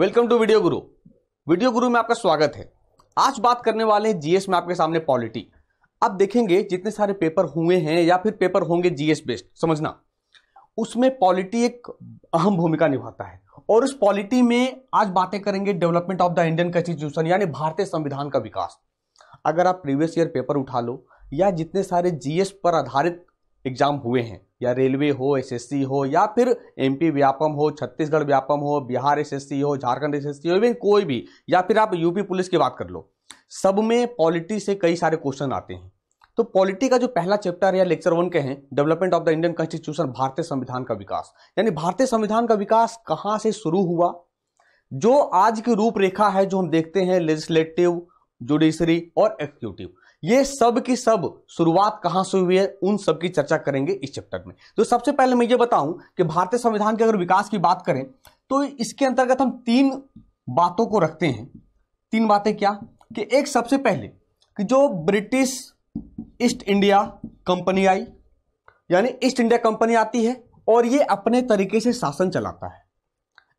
welcome to video Guru video Guru में आपका स्वागत है आज बात करने वाले हैं जीएस में आपके सामने पॉलिटी आप देखेंगे जितने सारे पेपर हुए हैं या फिर पेपर होंगे जीएस बेस्ड समझना उसमें पॉलिटी एक अहम भूमिका निभाता है और उस पॉलिटी में आज बातें करेंगे development of the Indian constitution यानी भारतीय संविधान का विकास अगर आप प्रीवियस ईयर पेपर उठा लो या जितने सारे जीएस पर आधारित एग्ज़ाम हुए हैं या रेलवे हो एसएससी हो या फिर एमपी व्यापम हो छत्तीसगढ़ व्यापम हो बिहार एसएससी हो झारखंड एसएससी हो इवन कोई भी या फिर आप यूपी पुलिस की बात कर लो सब में पॉलिटी से कई सारे क्वेश्चन आते हैं तो पॉलिटी का जो पहला चैप्टर या लेक्चर वन के हैं development of the Indian constitution भारतीय संविधान का विकास यानी भारतीय संविधान का विकास कहाँ से शुरू हुआ जो आज की रूपरेखा है जो हम देखते हैं लेजिस्लेटिव जुडिशरी और एग्जीक्यूटिव ये सब की सब शुरुआत कहां से हुई है उन सब की चर्चा करेंगे इस चैप्टर में तो सबसे पहले मैं ये बताऊं कि भारतीय संविधान के अगर विकास की बात करें तो इसके अंतर्गत हम तीन बातों को रखते हैं तीन बातें क्या कि एक सबसे पहले कि जो ब्रिटिश ईस्ट इंडिया कंपनी आई यानी ईस्ट इंडिया कंपनी आती है और ये अपने तरीके से शासन चलाता है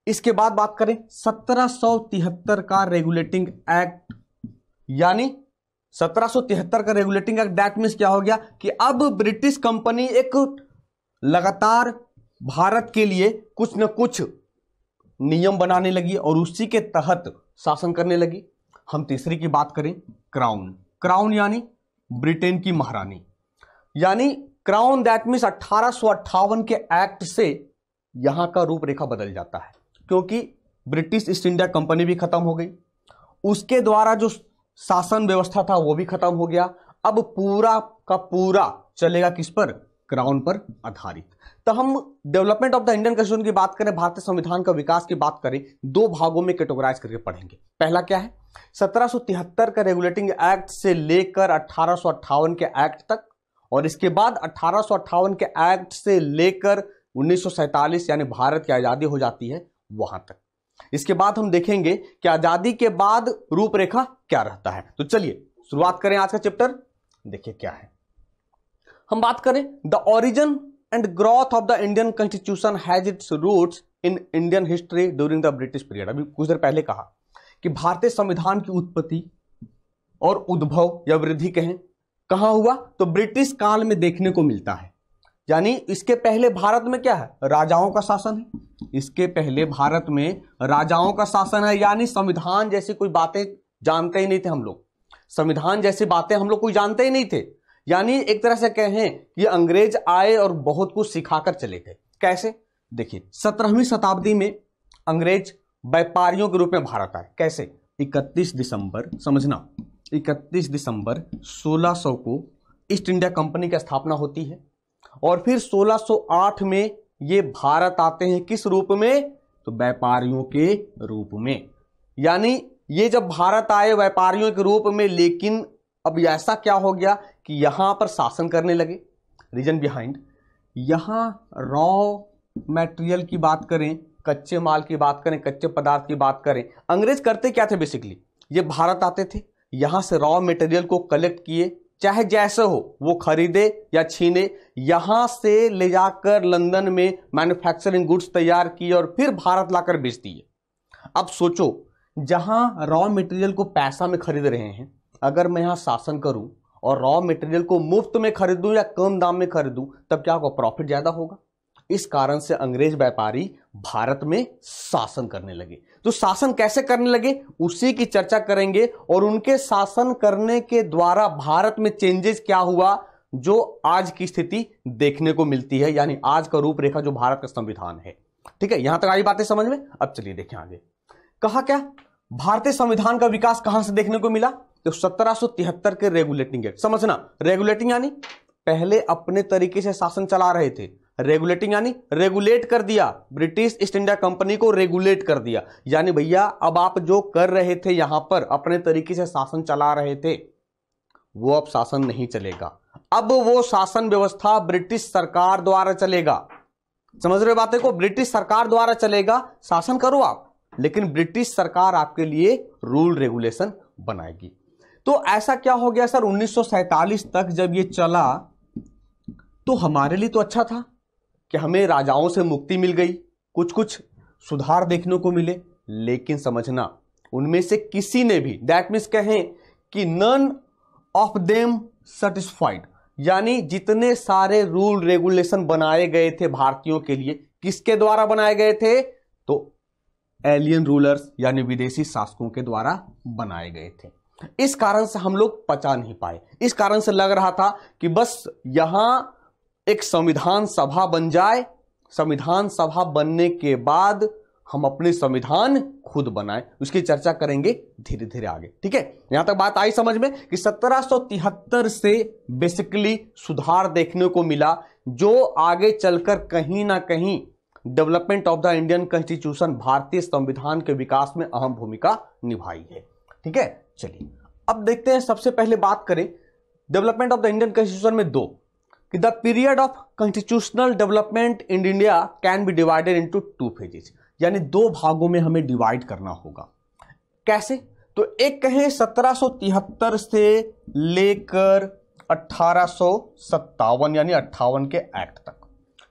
इसके बाद बात करें 1773 का रेगुलेटिंग एक्ट यानी 1773 का रेगुलेटिंग एक्ट दैट मीन्स क्या हो गया कि अब ब्रिटिश कंपनी एक लगातार भारत के लिए कुछ न कुछ नियम बनाने लगी और उसी के तहत शासन करने लगी हम तीसरी की बात करें क्राउन क्राउन यानी ब्रिटेन की महारानी यानी क्राउन दैट मीन्स अट्ठारह के एक्ट से यहां का रूपरेखा बदल जाता है क्योंकि ब्रिटिश ईस्ट इंडिया कंपनी भी खत्म हो गई उसके द्वारा जो शासन व्यवस्था था वो भी खत्म हो गया अब पूरा का पूरा चलेगा किस पर क्राउन पर आधारित तो हम development of the Indian constitution की बात करें भारतीय संविधान का विकास की बात करें दो भागों में कैटेगराइज करके पढ़ेंगे पहला क्या है सत्रह का रेगुलेटिंग एक्ट से लेकर अठारह के एक्ट तक और इसके बाद अठारह के एक्ट से लेकर उन्नीस यानी भारत की आज़ादी हो जाती है वहां तक इसके बाद हम देखेंगे कि आजादी के बाद रूपरेखा क्या रहता है तो चलिए शुरुआत करें आज का चैप्टर देखिए क्या है हम बात करें the origin and growth of the Indian constitution has its roots in Indian history during the British period अभी कुछ देर पहले कहा कि भारतीय संविधान की उत्पत्ति और उद्भव या वृद्धि कहें कहा हुआ तो ब्रिटिश काल में देखने को मिलता है यानी इसके पहले भारत में क्या है राजाओं का शासन है इसके पहले भारत में राजाओं का शासन है यानी संविधान जैसी कोई बातें जानते ही नहीं थे हम लोग संविधान जैसी बातें हम लोग कोई जानते ही नहीं थे यानी एक तरह से कहें कि अंग्रेज आए और बहुत कुछ सिखाकर चले गए कैसे देखिए सत्रहवीं शताब्दी में अंग्रेज व्यापारियों के रूप में भारत आए कैसे 31 दिसंबर समझना 31 दिसंबर 1600 को ईस्ट इंडिया कंपनी की स्थापना होती है और फिर 1608 में ये भारत आते हैं किस रूप में तो व्यापारियों के रूप में यानी ये जब भारत आए व्यापारियों के रूप में लेकिन अब ऐसा क्या हो गया कि यहां पर शासन करने लगे रीजन बिहाइंड यहां रॉ मटेरियल की बात करें कच्चे माल की बात करें कच्चे पदार्थ की बात करें अंग्रेज करते क्या थे बेसिकली ये भारत आते थे यहां से रॉ मटेरियल को कलेक्ट किए चाहे जैसे हो वो खरीदे या छीने यहाँ से ले जाकर लंदन में मैन्युफैक्चरिंग गुड्स तैयार किए और फिर भारत लाकर बेच दिए अब सोचो जहाँ रॉ मटेरियल को पैसा में खरीद रहे हैं अगर मैं यहाँ शासन करूँ और रॉ मटेरियल को मुफ्त में खरीदूँ या कम दाम में खरीदूँ तब क्या होगा प्रॉफिट ज़्यादा होगा इस कारण से अंग्रेज व्यापारी भारत में शासन करने लगे जो शासन कैसे करने लगे उसी की चर्चा करेंगे और उनके शासन करने के द्वारा भारत में चेंजेस क्या हुआ जो आज की स्थिति देखने को मिलती है यानी आज का रूपरेखा जो भारत का संविधान है ठीक है यहां तक आई बातें समझ में अब चलिए देखें आगे कहा क्या भारतीय संविधान का विकास कहां से देखने को मिला तो सत्रह के रेगुलेटिंग एक्ट समझना रेगुलेटिंग यानी पहले अपने तरीके से शासन चला रहे थे रेगुलेटिंग यानी रेगुलेट कर दिया ब्रिटिश ईस्ट इंडिया कंपनी को रेगुलेट कर दिया यानी भैया अब आप जो कर रहे थे यहां पर अपने तरीके से शासन चला रहे थे वो अब शासन नहीं चलेगा अब वो शासन व्यवस्था ब्रिटिश सरकार द्वारा चलेगा समझ रहे बातें को ब्रिटिश सरकार द्वारा चलेगा शासन करो आप लेकिन ब्रिटिश सरकार आपके लिए रूल रेगुलेशन बनाएगी तो ऐसा क्या हो गया सर 1947 तक जब ये चला तो हमारे लिए तो अच्छा था कि हमें राजाओं से मुक्ति मिल गई कुछ कुछ सुधार देखने को मिले लेकिन समझना उनमें से किसी ने भी दैट मीन्स कहें कि नन ऑफ देम सेटिस्फाइड यानी जितने सारे रूल रेगुलेशन बनाए गए थे भारतीयों के लिए किसके द्वारा बनाए गए थे तो एलियन रूलर्स यानी विदेशी शासकों के द्वारा बनाए गए थे इस कारण से हम लोग पचा नहीं पाए इस कारण से लग रहा था कि बस यहां एक संविधान सभा बन जाए संविधान सभा बनने के बाद हम अपने संविधान खुद बनाए उसकी चर्चा करेंगे धीरे धीरे आगे ठीक है यहां तक बात आई समझ में कि 1773 से बेसिकली सुधार देखने को मिला जो आगे चलकर कहीं ना कहीं development of the Indian constitution भारतीय संविधान के विकास में अहम भूमिका निभाई है ठीक है चलिए अब देखते हैं सबसे पहले बात करें development of the Indian constitution में दो कि the period of constitutional development in India can be divided into two phases यानी दो भागों में हमें डिवाइड करना होगा कैसे तो एक कहें सत्रह से लेकर अट्ठारह यानी अट्ठावन के एक्ट तक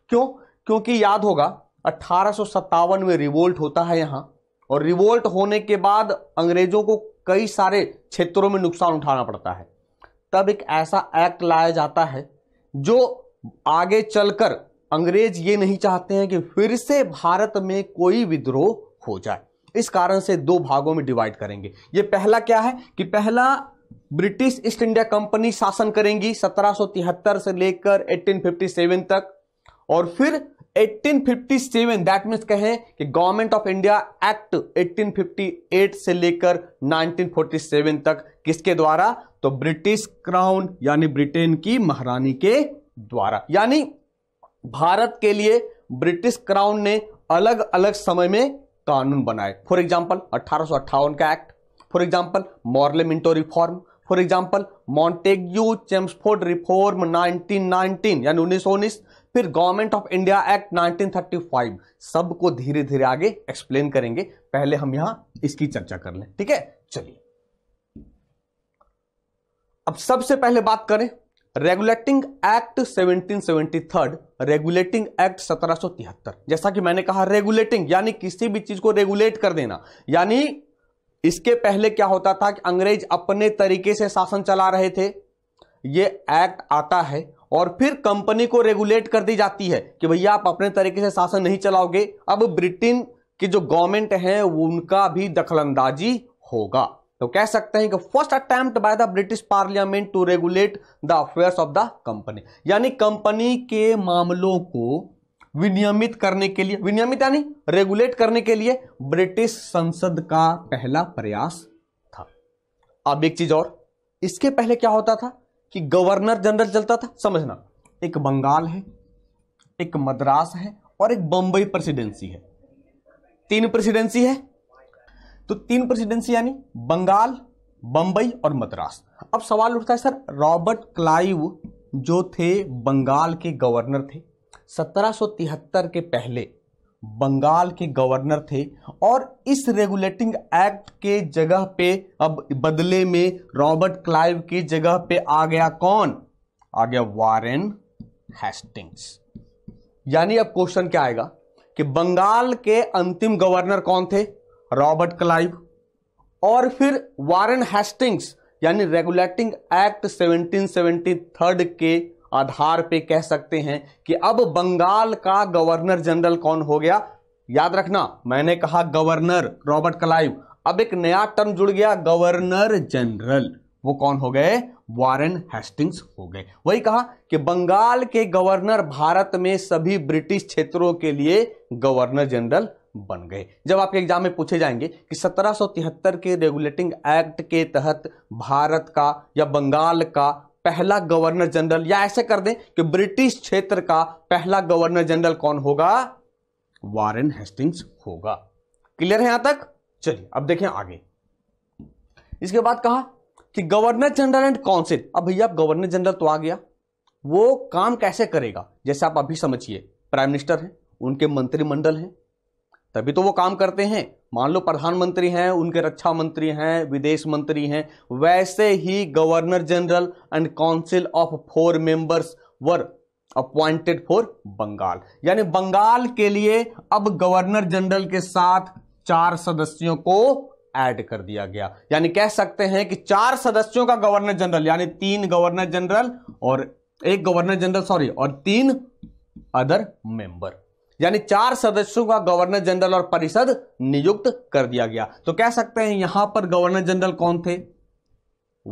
क्यों क्योंकि याद होगा अट्ठारह में रिवोल्ट होता है यहां और रिवोल्ट होने के बाद अंग्रेजों को कई सारे क्षेत्रों में नुकसान उठाना पड़ता है तब एक ऐसा एक्ट लाया जाता है जो आगे चलकर अंग्रेज ये नहीं चाहते हैं कि फिर से भारत में कोई विद्रोह हो जाए इस कारण से दो भागों में डिवाइड करेंगे ये पहला क्या है कि पहला ब्रिटिश ईस्ट इंडिया कंपनी शासन करेंगी 1773 से लेकर 1857 तक और फिर 1857 दैट मीन्स कहें कि गवर्नमेंट ऑफ इंडिया एक्ट 1858 से लेकर 1947 तक किसके द्वारा तो ब्रिटिश क्राउन यानी ब्रिटेन की महारानी के द्वारा यानी भारत के लिए ब्रिटिश क्राउन ने अलग अलग समय में कानून बनाए फॉर एग्जाम्पल अठारह का act for example Morley Minto reform for example Montagu Chelmsford reform 1919 यानी उन्नीस फिर गवर्नमेंट ऑफ इंडिया एक्ट 1935 सबको धीरे धीरे आगे एक्सप्लेन करेंगे पहले हम यहां इसकी चर्चा कर लें ठीक है चलिए अब सबसे पहले बात करें रेगुलेटिंग एक्ट 1773 रेगुलेटिंग एक्ट 1773 जैसा कि मैंने कहा रेगुलेटिंग यानी किसी भी चीज को रेगुलेट कर देना यानी इसके पहले क्या होता था कि अंग्रेज अपने तरीके से शासन चला रहे थे ये एक्ट आता है और फिर कंपनी को रेगुलेट कर दी जाती है कि भैया आप अपने तरीके से शासन नहीं चलाओगे अब ब्रिटेन के जो गवर्नमेंट है उनका भी दखलंदाजी होगा तो कह सकते हैं कि first attempt by the British parliament to regulate the affairs of the company यानी कंपनी के मामलों को विनियमित करने के लिए विनियमित यानी रेगुलेट करने के लिए ब्रिटिश संसद का पहला प्रयास था अब एक चीज और इसके पहले क्या होता था कि गवर्नर जनरल चलता था समझना एक बंगाल है एक मद्रास है और एक बंबई प्रेसिडेंसी है तीन प्रेसिडेंसी है तो तीन प्रेसिडेंसी यानी बंगाल बम्बई और मद्रास अब सवाल उठता है सर रॉबर्ट क्लाइव जो थे बंगाल के गवर्नर थे 1773 के पहले बंगाल के गवर्नर थे और इस रेगुलेटिंग एक्ट के जगह पे अब बदले में रॉबर्ट क्लाइव की जगह पे आ गया कौन आ गया वारेन हेस्टिंग्स यानी अब क्वेश्चन क्या आएगा कि बंगाल के अंतिम गवर्नर कौन थे रॉबर्ट क्लाइव और फिर वारेन हेस्टिंग्स यानी रेगुलेटिंग एक्ट 1773 के आधार पे कह सकते हैं कि अब बंगाल का गवर्नर जनरल कौन हो गया याद रखना मैंने कहा गवर्नर रॉबर्ट क्लाइव अब एक नया टर्म जुड़ गया गवर्नर जनरल वो कौन हो गए वारेन हेस्टिंग्स हो गए वही कहा कि बंगाल के गवर्नर भारत में सभी ब्रिटिश क्षेत्रों के लिए गवर्नर जनरल बन गए जब आपके एग्जाम में पूछे जाएंगे कि 1773 के रेगुलेटिंग एक्ट के तहत भारत का या बंगाल का पहला गवर्नर जनरल या ऐसे कर दें कि ब्रिटिश क्षेत्र का पहला गवर्नर जनरल कौन होगा वारेन हेस्टिंग्स होगा क्लियर है यहां तक चलिए अब देखें आगे इसके बाद कहा कि गवर्नर जनरल एंड काउंसिल अब भैया आप गवर्नर जनरल तो आ गया वो काम कैसे करेगा जैसे आप अभी समझिए प्राइम मिनिस्टर हैं उनके मंत्रिमंडल हैं तभी तो वो काम करते हैं मान लो प्रधानमंत्री हैं उनके रक्षा मंत्री हैं विदेश मंत्री हैं वैसे ही governor general and council of four members were appointed for Bengal यानी बंगाल के लिए अब गवर्नर जनरल के साथ चार सदस्यों को ऐड कर दिया गया यानी कह सकते हैं कि चार सदस्यों का गवर्नर जनरल यानी तीन गवर्नर जनरल और एक गवर्नर जनरल सॉरी और तीन अदर मेंबर यानी चार सदस्यों का गवर्नर जनरल और परिषद नियुक्त कर दिया गया तो कह सकते हैं यहां पर गवर्नर जनरल कौन थे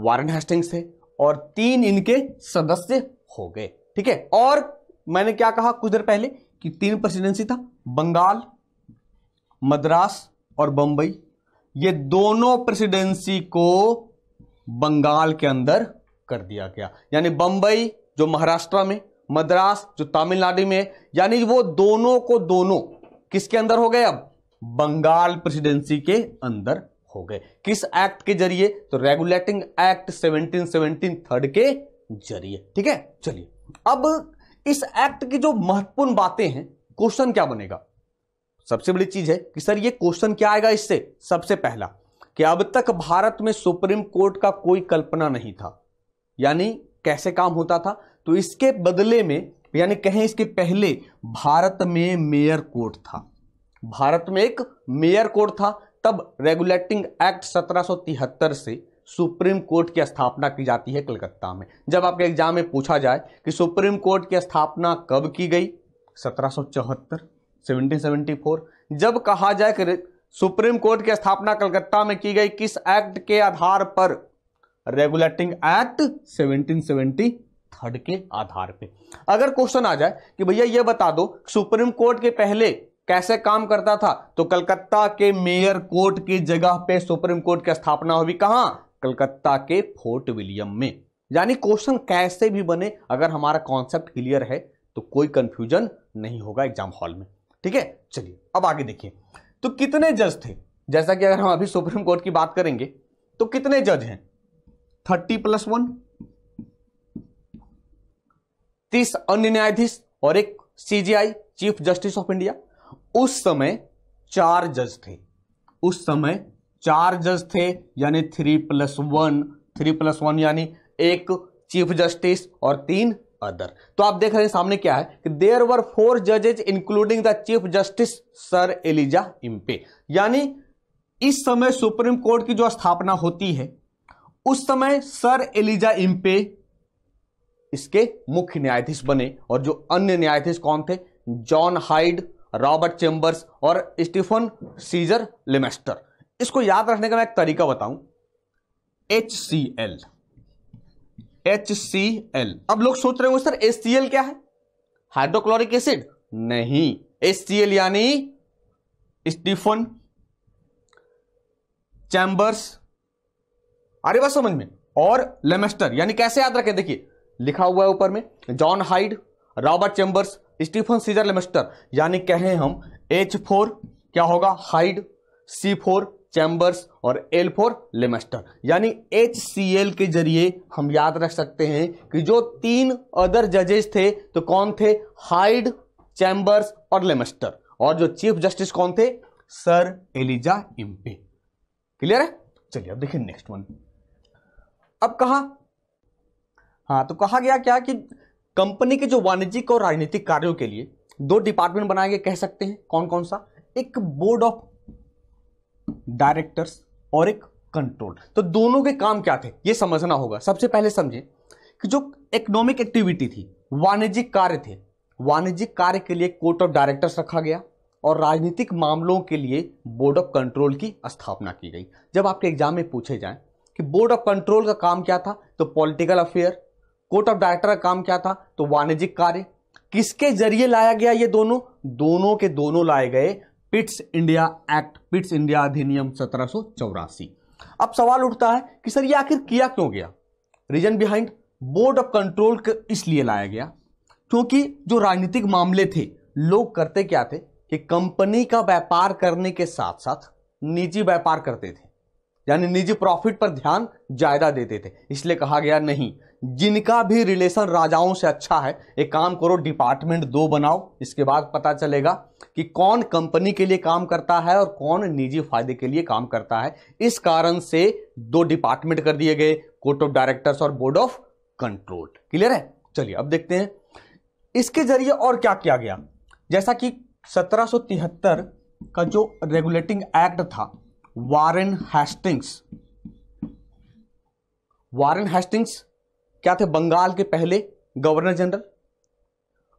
वारन हेस्टिंग्स थे और तीन इनके सदस्य हो गए ठीक है और मैंने क्या कहा कुछ देर पहले कि तीन प्रेसिडेंसी था बंगाल मद्रास और बंबई ये दोनों प्रेसिडेंसी को बंगाल के अंदर कर दिया गया यानी बंबई जो महाराष्ट्र में मद्रास जो तमिलनाडु में यानी वो दोनों को दोनों किसके अंदर हो गए अब बंगाल प्रेसिडेंसी के अंदर हो गए किस एक्ट के जरिए तो रेगुलेटिंग एक्ट 1717 थर्ड के जरिए ठीक है चलिए अब इस एक्ट की जो महत्वपूर्ण बातें हैं क्वेश्चन क्या बनेगा सबसे बड़ी चीज है कि सर ये क्वेश्चन क्या आएगा इससे सबसे पहला कि अब तक भारत में सुप्रीम कोर्ट का कोई कल्पना नहीं था यानी कैसे काम होता था तो इसके बदले में यानी कहें इसके पहले भारत में मेयर कोर्ट था भारत में एक मेयर कोर्ट था तब रेगुलेटिंग एक्ट 1773 से सुप्रीम कोर्ट की स्थापना की जाती है कलकत्ता में जब आपके एग्जाम में पूछा जाए कि सुप्रीम कोर्ट की स्थापना कब की गई 1774 1774 जब कहा जाए कि सुप्रीम कोर्ट की स्थापना कलकत्ता में की गई किस एक्ट के आधार पर रेगुलेटिंग एक्ट 1773 थर्ड के आधार पे अगर क्वेश्चन आ जाए कि भैया ये बता दो सुप्रीम कोर्ट के पहले कैसे काम करता था तो कलकत्ता के मेयर कोर्ट की जगह पे सुप्रीम कोर्ट की स्थापना हुई कहा कलकत्ता के फोर्ट विलियम में यानी क्वेश्चन कैसे भी बने अगर हमारा कॉन्सेप्ट क्लियर है तो कोई कंफ्यूजन नहीं होगा एग्जाम हॉल में ठीक है चलिए अब आगे देखिए तो कितने जज थे जैसा कि अगर हम अभी सुप्रीम कोर्ट की बात करेंगे तो कितने जज हैं थर्टी प्लस वन तीस अन्य न्यायाधीश और एक CGI chief justice of India उस समय चार जज थे उस समय चार जज थे यानी three plus one three plus one यानी एक चीफ जस्टिस और तीन अदर तो आप देख रहे हैं सामने क्या है कि देर वर फोर जजेज including the chief justice sir Elijah Impey यानी इस समय सुप्रीम कोर्ट की जो स्थापना होती है उस समय सर एलिजा इम्पे इसके मुख्य न्यायाधीश बने और जो अन्य न्यायाधीश कौन थे जॉन हाइड रॉबर्ट चेम्बर्स और स्टीफन सीजर लिमेस्टर इसको याद रखने का मैं एक तरीका बताऊं H C L H C L अब लोग सोच रहे हो सर एच सी एल क्या है हाइड्रोक्लोरिक एसिड नहीं एच सी एल यानी स्टीफन चैम्बर्स अरे बात समझ में और लेमेस्टर यानी कैसे याद रखें देखिए लिखा हुआ है ऊपर में John Hyde Robert Chambers Stephen Caesar Lemaistre यानी कहें हम एच फोर क्या होगा हाइड सी फोर चैम्बर्स और एल फोर लेमेस्टर यानी एच सी एल के जरिए हम याद रख सकते हैं कि जो तीन अदर जजेस थे तो कौन थे हाइड चैम्बर्स और लेमेस्टर और जो चीफ जस्टिस कौन थे सर एलिजा इम्पे क्लियर है चलिए अब देखिए नेक्स्ट वन अब कहा हाँ तो कहा गया क्या कि कंपनी के जो वाणिज्यिक और राजनीतिक कार्यों के लिए दो डिपार्टमेंट बनाए गए कह सकते हैं कौन कौन सा एक बोर्ड ऑफ डायरेक्टर्स और एक कंट्रोल तो दोनों के काम क्या थे ये समझना होगा सबसे पहले समझें कि जो इकोनॉमिक एक्टिविटी थी वाणिज्यिक कार्य थे वाणिज्यिक कार्य के लिए कोर्ट ऑफ डायरेक्टर्स रखा गया और राजनीतिक मामलों के लिए बोर्ड ऑफ कंट्रोल की स्थापना की गई जब आपके एग्जाम में पूछे जाएं कि बोर्ड ऑफ कंट्रोल का काम क्या था तो political affair court of director का काम क्या था तो वाणिज्यिक कार्य किसके जरिए लाया गया ये दोनों दोनों के दोनों लाए गए Pitt's India act Pitt's India अधिनियम सत्रह अब सवाल उठता है कि सर ये आखिर किया क्यों गया reason behind board of control इसलिए लाया गया क्योंकि जो राजनीतिक मामले थे लोग करते क्या थे कि कंपनी का व्यापार करने के साथ साथ निजी व्यापार करते थे यानी निजी प्रॉफिट पर ध्यान ज्यादा देते थे इसलिए कहा गया नहीं जिनका भी रिलेशन राजाओं से अच्छा है एक काम करो डिपार्टमेंट दो बनाओ इसके बाद पता चलेगा कि कौन कंपनी के लिए काम करता है और कौन निजी फायदे के लिए काम करता है इस कारण से दो डिपार्टमेंट कर दिए गए कोर्ट ऑफ डायरेक्टर्स और बोर्ड ऑफ कंट्रोल क्लियर है चलिए अब देखते हैं इसके जरिए और क्या किया गया जैसा कि सत्रह का जो रेगुलेटिंग एक्ट था वारेन हैस्टिंग्स वारेन हैस्टिंग्स क्या थे बंगाल के पहले गवर्नर जनरल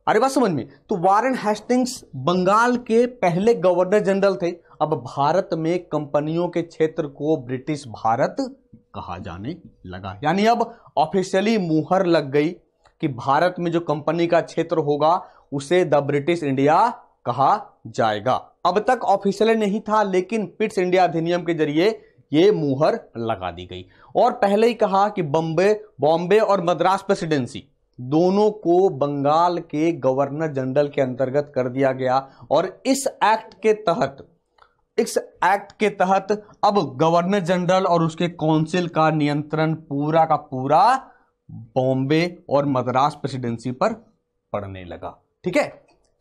अरे बात समझ में तो वारेन हेस्टिंग्स बंगाल के पहले गवर्नर जनरल थे अब भारत में कंपनियों के क्षेत्र को ब्रिटिश भारत कहा जाने लगा यानी अब ऑफिशियली मुहर लग गई कि भारत में जो कंपनी का क्षेत्र होगा उसे द ब्रिटिश इंडिया कहा जाएगा अब तक ऑफिशियली नहीं था लेकिन पिट्स इंडिया अधिनियम के जरिए ये मुहर लगा दी गई और पहले ही कहा कि बम्बे बॉम्बे और मद्रास प्रेसिडेंसी दोनों को बंगाल के गवर्नर जनरल के अंतर्गत कर दिया गया और इस एक्ट के तहत इस एक्ट के तहत अब गवर्नर जनरल और उसके काउंसिल का नियंत्रण पूरा का पूरा बॉम्बे और मद्रास प्रेसिडेंसी पर पड़ने लगा ठीक है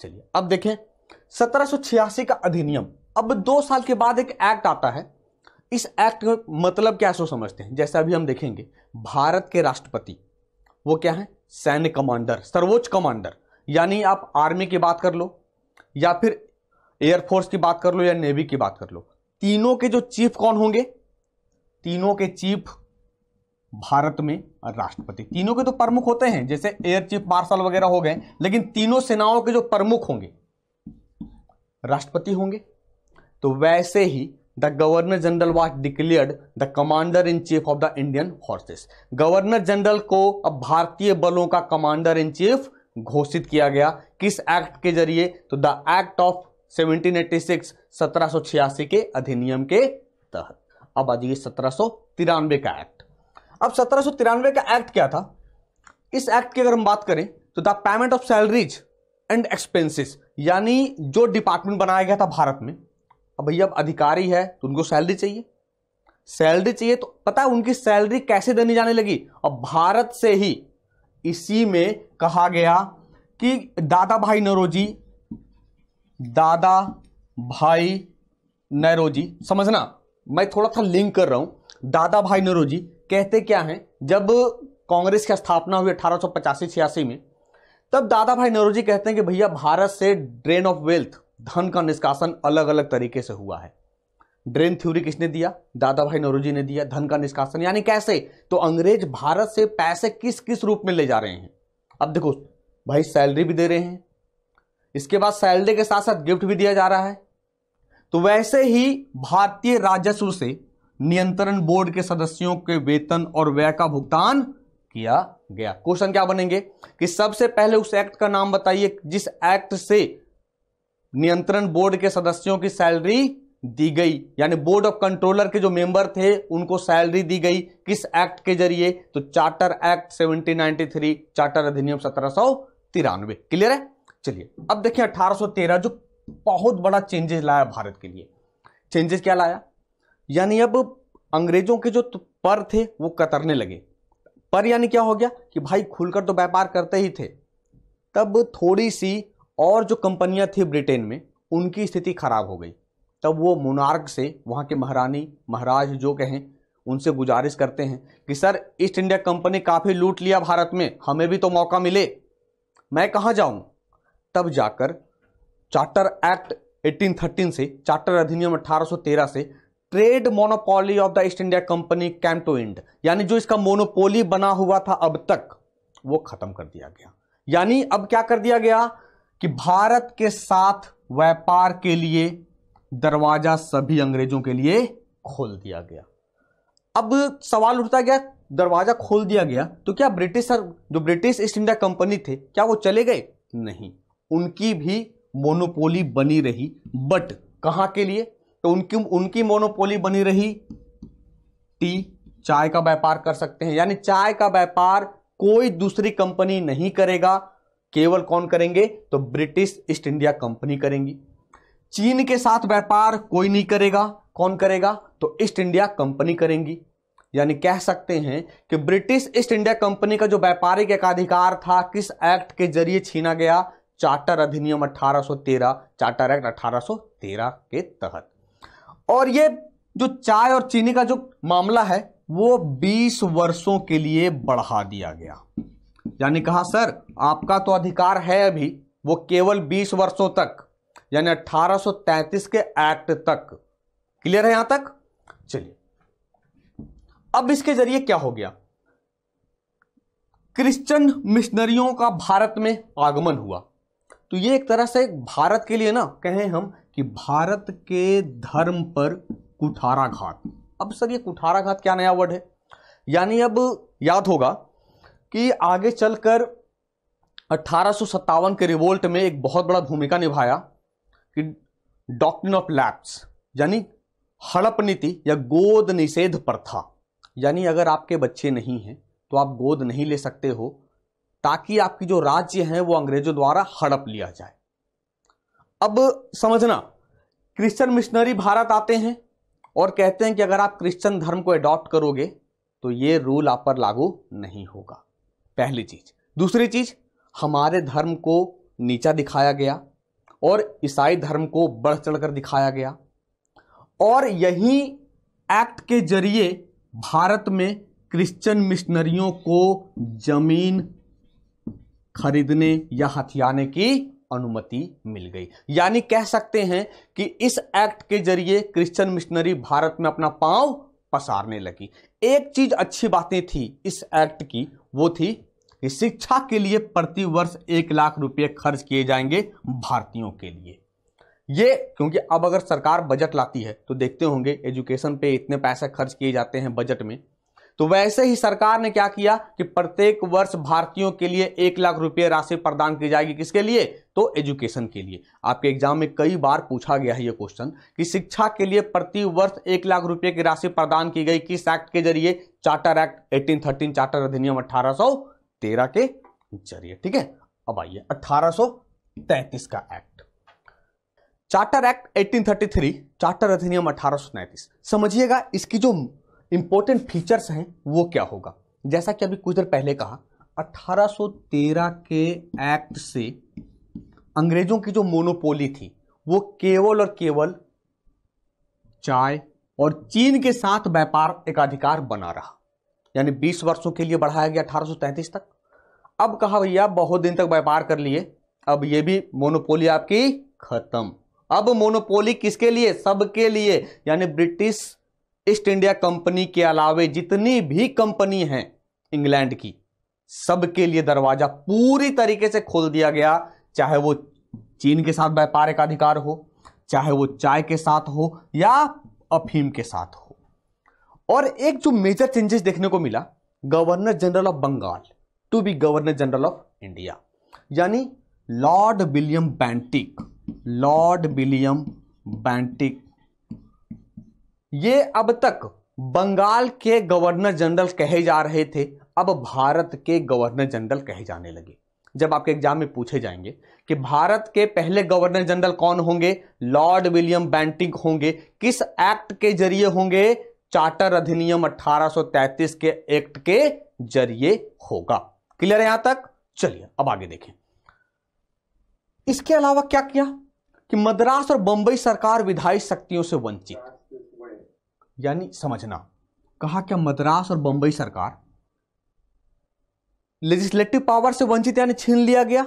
चलिए अब देखें 1786 का अधिनियम अब दो साल के बाद एक एक्ट आता है इस एक्ट का मतलब क्या सो समझते हैं जैसे अभी हम देखेंगे भारत के राष्ट्रपति वो क्या है सैन्य कमांडर सर्वोच्च कमांडर यानी आप आर्मी की बात कर लो या फिर एयरफोर्स की बात कर लो या नेवी की बात कर लो तीनों के जो चीफ कौन होंगे तीनों के चीफ भारत में राष्ट्रपति तीनों के तो प्रमुख होते हैं जैसे एयर चीफ मार्शल वगैरह हो गए लेकिन तीनों सेनाओं के जो प्रमुख होंगे राष्ट्रपति होंगे तो वैसे ही the governor general was declared the commander in chief of the Indian forces governor general को अब भारतीय बलों का कमांडर इन चीफ घोषित किया गया किस एक्ट के जरिए तो द एक्ट ऑफ 1786 1786 के अधिनियम के तहत अब आ जाइए सत्रह का एक्ट अब सत्रह का एक्ट क्या था इस एक्ट की अगर हम बात करें तो the payment of salaries and expenses यानी जो डिपार्टमेंट बनाया गया था भारत में अब भैया अब अधिकारी है तो उनको सैलरी चाहिए सैलरी चाहिए तो पता है उनकी सैलरी कैसे देनी जाने लगी अब भारत से ही इसी में कहा गया कि दादा भाई नरोजी दादा भाई नरोजी समझना मैं थोड़ा सा लिंक कर रहा हूं दादा भाई नरोजी कहते क्या हैं जब कांग्रेस की स्थापना हुई अठारह सौ में तब दादा भाई नरोजी कहते हैं कि भैया भारत से ड्रेन ऑफ वेल्थ धन का निष्कासन अलग अलग तरीके से हुआ है ड्रेन थ्योरी किसने दिया दादा भाई जी ने दिया धन का निष्कासन यानी कैसे तो अंग्रेज भारत से पैसे किस किस रूप में ले जा रहे हैं अब देखो भाई सैलरी भी दे रहे हैं इसके बाद सैलरी के साथ साथ गिफ्ट भी दिया जा रहा है तो वैसे ही भारतीय राजस्व से नियंत्रण बोर्ड के सदस्यों के वेतन और व्यय का भुगतान किया गया क्वेश्चन क्या बनेंगे कि सबसे पहले उस एक्ट का नाम बताइए जिस एक्ट से नियंत्रण बोर्ड के सदस्यों की सैलरी दी गई यानी बोर्ड ऑफ कंट्रोलर के जो मेंबर थे उनको सैलरी दी गई किस एक्ट के जरिए तो चार्टर एक्ट 1793 चार्टर अधिनियम सत्रह तिरानवे क्लियर है चलिए अब देखिए 1813 जो बहुत बड़ा चेंजेस लाया भारत के लिए चेंजेस क्या लाया यानी अब अंग्रेजों के जो पर थे वो कतरने लगे पर यानी क्या हो गया कि भाई खुलकर तो व्यापार करते ही थे तब थोड़ी सी और जो कंपनियां थी ब्रिटेन में उनकी स्थिति खराब हो गई तब वो मोनार्क से वहाँ के महारानी महाराज जो कहें उनसे गुजारिश करते हैं कि सर ईस्ट इंडिया कंपनी काफ़ी लूट लिया भारत में हमें भी तो मौका मिले मैं कहाँ जाऊँ तब जाकर चार्टर एक्ट 1813 से चार्टर अधिनियम 1813 से trade monopoly of the East India company came to end यानी जो इसका मोनोपोली बना हुआ था अब तक वो खत्म कर दिया गया यानी अब क्या कर दिया गया कि भारत के साथ व्यापार के लिए दरवाजा सभी अंग्रेजों के लिए खोल दिया गया अब सवाल उठता गया दरवाजा खोल दिया गया तो क्या ब्रिटिश सर जो ब्रिटिश ईस्ट इंडिया कंपनी थे क्या वो चले गए नहीं उनकी भी मोनोपोली बनी रही बट कहां के लिए तो उनकी उनकी मोनोपोली बनी रही टी चाय का व्यापार कर सकते हैं यानी चाय का व्यापार कोई दूसरी कंपनी नहीं करेगा केवल कौन करेंगे तो ब्रिटिश ईस्ट इंडिया कंपनी करेंगी चीन के साथ व्यापार कोई नहीं करेगा कौन करेगा तो ईस्ट इंडिया कंपनी करेंगी यानी कह सकते हैं कि ब्रिटिश ईस्ट इंडिया कंपनी का जो व्यापारिक एकाधिकार था किस एक्ट के जरिए छीना गया चार्टर अधिनियम 1813 चार्टर एक्ट 1813 के तहत और ये जो चाय और चीनी का जो मामला है वो 20 वर्षों के लिए बढ़ा दिया गया यानी कहा सर आपका तो अधिकार है अभी वो केवल 20 वर्षों तक यानी 1833 के एक्ट तक क्लियर है यहां तक चलिए अब इसके जरिए क्या हो गया क्रिश्चियन मिशनरियों का भारत में आगमन हुआ तो ये एक तरह से भारत के लिए ना कहें हम कि भारत के धर्म पर कुठाराघात अब सर ये कुठाराघात क्या नया वर्ड है यानी अब याद होगा कि आगे चलकर अट्ठारह के रिवोल्ट में एक बहुत बड़ा भूमिका निभाया कि डॉक्ट्रिन ऑफ लैप्स यानी हड़प नीति या गोद निषेध प्रथा यानी अगर आपके बच्चे नहीं हैं तो आप गोद नहीं ले सकते हो ताकि आपकी जो राज्य हैं वो अंग्रेजों द्वारा हड़प लिया जाए अब समझना क्रिश्चियन मिशनरी भारत आते हैं और कहते हैं कि अगर आप क्रिश्चियन धर्म को अडॉप्ट करोगे तो ये रूल आप पर लागू नहीं होगा पहली चीज दूसरी चीज हमारे धर्म को नीचा दिखाया गया और ईसाई धर्म को बढ़ चढ़कर दिखाया गया और यही एक्ट के जरिए भारत में क्रिश्चियन मिशनरियों को जमीन खरीदने या हथियाने की अनुमति मिल गई यानी कह सकते हैं कि इस एक्ट के जरिए क्रिश्चियन मिशनरी भारत में अपना पांव पसारने लगी एक चीज अच्छी बातें थी इस एक्ट की वो थी शिक्षा के लिए प्रतिवर्ष एक लाख रुपये खर्च किए जाएंगे भारतीयों के लिए ये क्योंकि अब अगर सरकार बजट लाती है तो देखते होंगे एजुकेशन पे इतने पैसे खर्च किए जाते हैं बजट में तो वैसे ही सरकार ने क्या किया कि प्रत्येक वर्ष भारतीयों के लिए एक लाख रुपये राशि प्रदान की जाएगी किसके लिए तो एजुकेशन के लिए आपके एग्जाम में कई बार पूछा गया है ये क्वेश्चन कि शिक्षा के लिए प्रति वर्ष एक लाख रुपये की राशि प्रदान की गई किस एक्ट के जरिए चार्टर एक्ट 1813 चार्टर अधिनियम अठारह तेरह के जरिए ठीक है अब आइए 1833 का एक्ट चार्टर एक्ट 1833 चार्टर अधिनियम 1833 समझिएगा इसकी जो इंपॉर्टेंट फीचर्स हैं वो क्या होगा जैसा कि अभी कुछ देर पहले कहा 1813 के एक्ट से अंग्रेजों की जो मोनोपोली थी वो केवल और केवल चाय और चीन के साथ व्यापार एकाधिकार बना रहा यानी बीस वर्षों के लिए बढ़ाया गया अठारह तक अब कहा भैया बहुत दिन तक व्यापार कर लिए अब ये भी मोनोपोली आपकी खत्म अब मोनोपोली किसके लिए सबके लिए यानी ब्रिटिश ईस्ट इंडिया कंपनी के अलावे जितनी भी कंपनी हैं इंग्लैंड की सबके लिए दरवाजा पूरी तरीके से खोल दिया गया चाहे वो चीन के साथ व्यापार का अधिकार हो चाहे वो चाय के साथ हो या अफीम के साथ हो और एक जो मेजर चेंजेस देखने को मिला governor general of Bengal to be governor general of India यानी Lord William Bentinck Lord William Bentinck ये अब तक बंगाल के गवर्नर जनरल कहे जा रहे थे अब भारत के गवर्नर जनरल कहे जाने लगे जब आपके एग्जाम में पूछे जाएंगे कि भारत के पहले गवर्नर जनरल कौन होंगे लॉर्ड विलियम बैंटिक होंगे किस एक्ट के जरिए होंगे चार्टर अधिनियम 1833 के एक्ट के जरिए होगा क्लियर है यहां तक चलिए अब आगे देखें इसके अलावा क्या किया कि मद्रास और बंबई सरकार विधायी शक्तियों से वंचित यानी समझना कहा क्या मद्रास और बंबई सरकार लेजिस्लेटिव पावर से वंचित यानी छीन लिया गया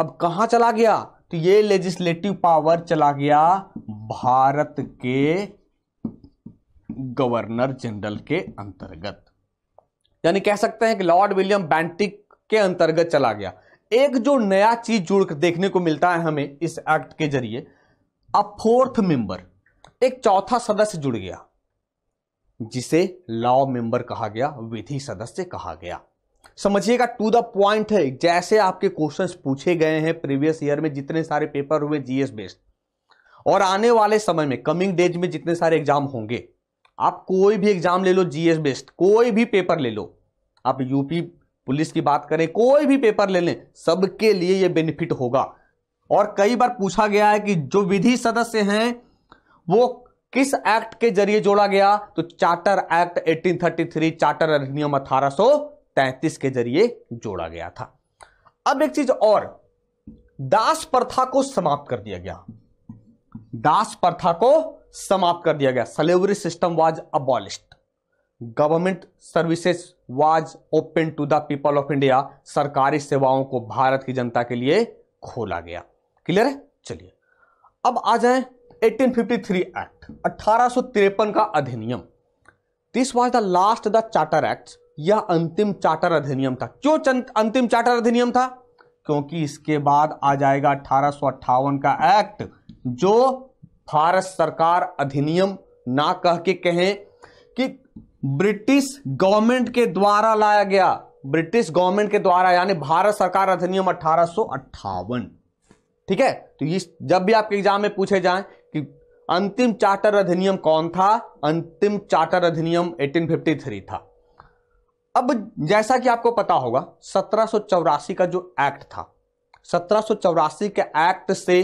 अब कहां चला गया तो ये लेजिस्लेटिव पावर चला गया भारत के गवर्नर जनरल के अंतर्गत यानी कह सकते हैं कि लॉर्ड विलियम बैंटिक के अंतर्गत चला गया एक जो नया चीज जुड़ देखने को मिलता है हमें इस एक्ट के जरिए अ फोर्थ मेंबर एक चौथा सदस्य जुड़ गया जिसे लॉ मेंबर कहा गया विधि सदस्य कहा गया समझिएगा टू द पॉइंट है जैसे आपके क्वेश्चंस पूछे गए हैं प्रीवियस ईयर में जितने सारे पेपर हुए जीएस बेस्ड और आने वाले समय में कमिंग डेज में जितने सारे एग्जाम होंगे आप कोई भी एग्जाम ले लो जीएस बेस्ड कोई भी पेपर ले लो आप यूपी पुलिस की बात करें कोई भी पेपर ले लें सबके लिए ये बेनिफिट होगा और कई बार पूछा गया है कि जो विधि सदस्य हैं वो किस एक्ट के जरिए जोड़ा गया तो चार्टर एक्ट 1833 चार्टर अधिनियम 1833 के जरिए जोड़ा गया था अब एक चीज और दास प्रथा को समाप्त कर दिया गया दास प्रथा को समाप्त कर दिया गया slavery system was abolished government services was open to the people of India सरकारी सेवाओं को भारत की जनता के लिए खोला गया क्लियर है चलिए अब आ जाए 1853 एक्ट अठारह का अधिनियम this was the last the charter act यह अंतिम चार्टर अधिनियम था क्यों अंतिम चार्टर अधिनियम था क्योंकि इसके बाद आ जाएगा अठारह का एक्ट जो भारत सरकार अधिनियम ना कह के कहें कि ब्रिटिश गवर्नमेंट के द्वारा लाया गया ब्रिटिश गवर्नमेंट के द्वारा यानी भारत सरकार अधिनियम अठारह ठीक है तो ये जब भी आपके एग्जाम में पूछे जाए कि अंतिम चार्टर अधिनियम कौन था अंतिम चार्टर अधिनियम 1853 था अब जैसा कि आपको पता होगा सत्रह का जो एक्ट था सत्रह के एक्ट से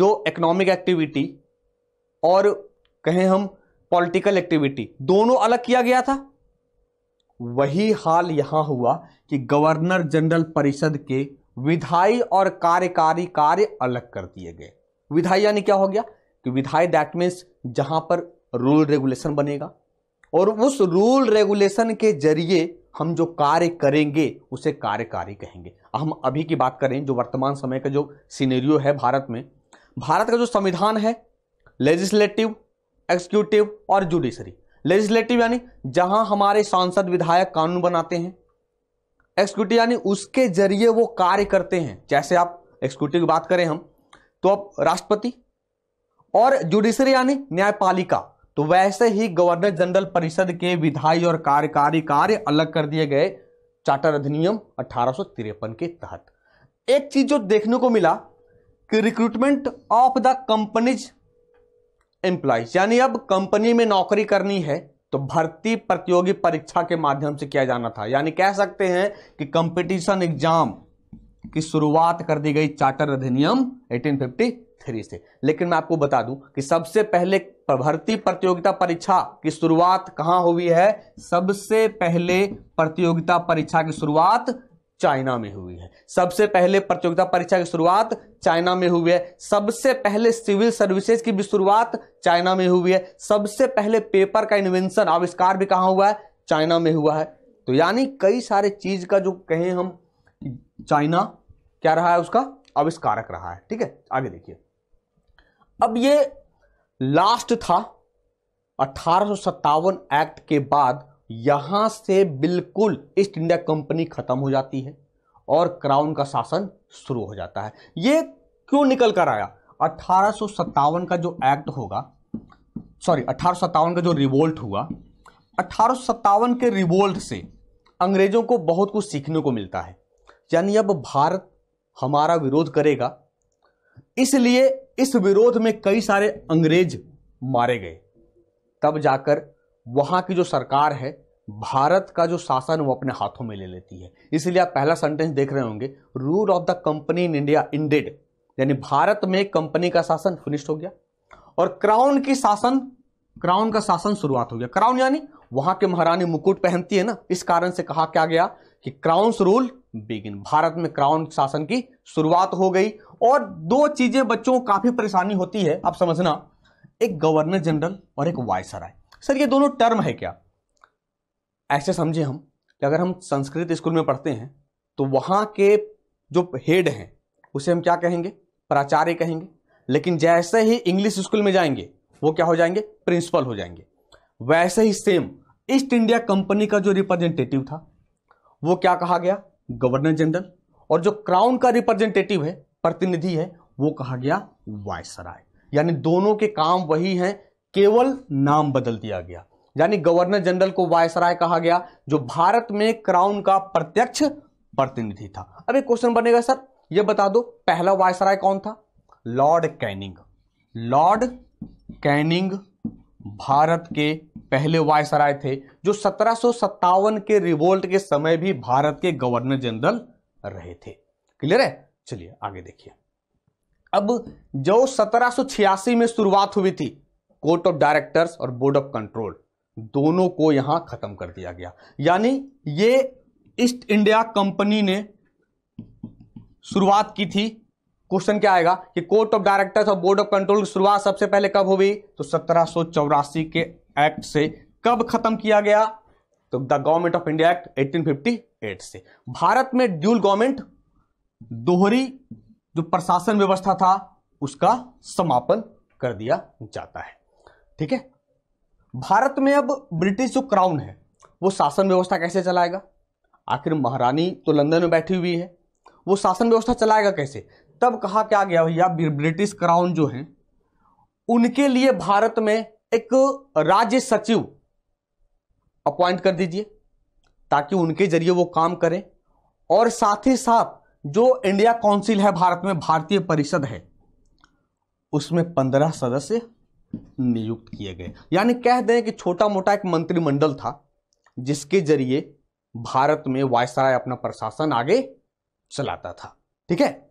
जो इकोनॉमिक एक्टिविटी और कहें हम पॉलिटिकल एक्टिविटी दोनों अलग किया गया था वही हाल यहां हुआ कि गवर्नर जनरल परिषद के विधायी और कार्यकारी कार्य अलग कर दिए गए विधायी यानी क्या हो गया कि विधायी दैट मीन्स जहां पर रूल रेगुलेशन बनेगा और उस रूल रेगुलेशन के जरिए हम जो कार्य करेंगे उसे कार्यकारी कहेंगे हम अभी की बात करें जो वर्तमान समय का जो सीनेरियो है भारत में भारत का जो संविधान है लेजिस्लेटिव एक्सिक्यूटिव और जुडिशरी लेजिस्लेटिव यानी जहां हमारे सांसद विधायक कानून बनाते हैं एक्सिक्यूटिव यानी उसके जरिए वो कार्य करते हैं जैसे आप एक्सिक्यूटिव की बात करें हम तो आप राष्ट्रपति और जुडिशरी यानी न्यायपालिका तो वैसे ही गवर्नर जनरल परिषद के विधायी और कार्यकारी कार्य अलग कर दिए गए चार्टर अधिनियम अठारह के तहत एक चीज जो देखने को मिला कि recruitment of the company's employees यानी अब कंपनी में नौकरी करनी है तो भर्ती प्रतियोगी परीक्षा के माध्यम से किया जाना था यानी कह सकते हैं कि कंपटीशन एग्जाम की शुरुआत कर दी गई चार्टर अधिनियम 1853 से लेकिन मैं आपको बता दूं कि सबसे पहले भर्ती प्रतियोगिता परीक्षा की शुरुआत कहां हुई है सबसे पहले प्रतियोगिता परीक्षा की शुरुआत चाइना में हुई है सबसे पहले प्रतियोगिता परीक्षा की शुरुआत चाइना में हुई है सबसे पहले सिविल सर्विसेज की भी शुरुआत चाइना में हुई है सबसे पहले पेपर का इन्वेंशन आविष्कार भी कहाँ हुआ है चाइना में हुआ है तो यानी कई सारे चीज का जो कहें हम चाइना क्या रहा है उसका आविष्कारक रहा है ठीक है आगे देखिए अब ये लास्ट था अठारह एक्ट के बाद यहां से बिल्कुल ईस्ट इंडिया कंपनी खत्म हो जाती है और क्राउन का शासन शुरू हो जाता है ये क्यों निकल कर आया अठारह का जो एक्ट होगा सॉरी अठारह का जो रिवोल्ट हुआ अठारह के रिवोल्ट से अंग्रेजों को बहुत कुछ सीखने को मिलता है यानी अब भारत हमारा विरोध करेगा इसलिए इस विरोध में कई सारे अंग्रेज मारे गए तब जाकर वहाँ की जो सरकार है भारत का जो शासन वो अपने हाथों में ले लेती है इसलिए आप पहला सेंटेंस देख रहे होंगे rule of the company in India ended यानी भारत में कंपनी का शासन फिनिश्ड हो गया और क्राउन की शासन क्राउन का शासन शुरुआत हो गया क्राउन यानी वहां के महारानी मुकुट पहनती है ना इस कारण से कहा क्या गया कि क्राउन्स रूल बिगिन भारत में क्राउन शासन की शुरुआत हो गई और दो चीजें बच्चों काफी परेशानी होती है आप समझना एक गवर्नर जनरल और एक वायसराय सर ये दोनों टर्म है क्या ऐसे समझे हम कि अगर हम संस्कृत स्कूल में पढ़ते हैं तो वहां के जो हेड हैं उसे हम क्या कहेंगे प्राचार्य कहेंगे लेकिन जैसे ही इंग्लिश स्कूल में जाएंगे वो क्या हो जाएंगे प्रिंसिपल हो जाएंगे वैसे ही सेम ईस्ट इंडिया कंपनी का जो रिप्रेजेंटेटिव था वो क्या कहा गया गवर्नर जनरल और जो क्राउन का रिप्रेजेंटेटिव है प्रतिनिधि है वो कहा गया वायसराय यानी दोनों के काम वही हैं केवल नाम बदल दिया गया यानी गवर्नर जनरल को वायसराय कहा गया जो भारत में क्राउन का प्रत्यक्ष प्रतिनिधि था अब एक क्वेश्चन बनेगा सर ये बता दो पहला वायसराय कौन था लॉर्ड कैनिंग लॉर्ड कैनिंग भारत के पहले वायसराय थे जो सत्रह के रिवोल्ट के समय भी भारत के गवर्नर जनरल रहे थे क्लियर है चलिए आगे देखिए अब जो सत्रह में शुरुआत हुई थी कोर्ट ऑफ डायरेक्टर्स और बोर्ड ऑफ कंट्रोल दोनों को यहां खत्म कर दिया गया यानी ये ईस्ट इंडिया कंपनी ने शुरुआत की थी क्वेश्चन क्या आएगा कि कोर्ट ऑफ डायरेक्टर्स और बोर्ड ऑफ कंट्रोल की शुरुआत सबसे पहले कब हो गई तो सत्रह के एक्ट से कब खत्म किया गया तो the government of India act 1858 से भारत में ड्यूल गवर्नमेंट दोहरी जो प्रशासन व्यवस्था था उसका समापन कर दिया जाता है ठीक है भारत में अब ब्रिटिश जो क्राउन है वो शासन व्यवस्था कैसे चलाएगा आखिर महारानी तो लंदन में बैठी हुई है वो शासन व्यवस्था चलाएगा कैसे तब कहा क्या गया भैया ब्रिटिश क्राउन जो है उनके लिए भारत में एक राज्य सचिव अपॉइंट कर दीजिए ताकि उनके जरिए वो काम करें और साथ ही साथ जो इंडिया काउंसिल है भारत में भारतीय परिषद है उसमें पंद्रह सदस्य नियुक्त किए गए यानी कह दें कि छोटा मोटा एक मंत्रिमंडल था जिसके जरिए भारत में वायसराय अपना प्रशासन आगे चलाता था ठीक है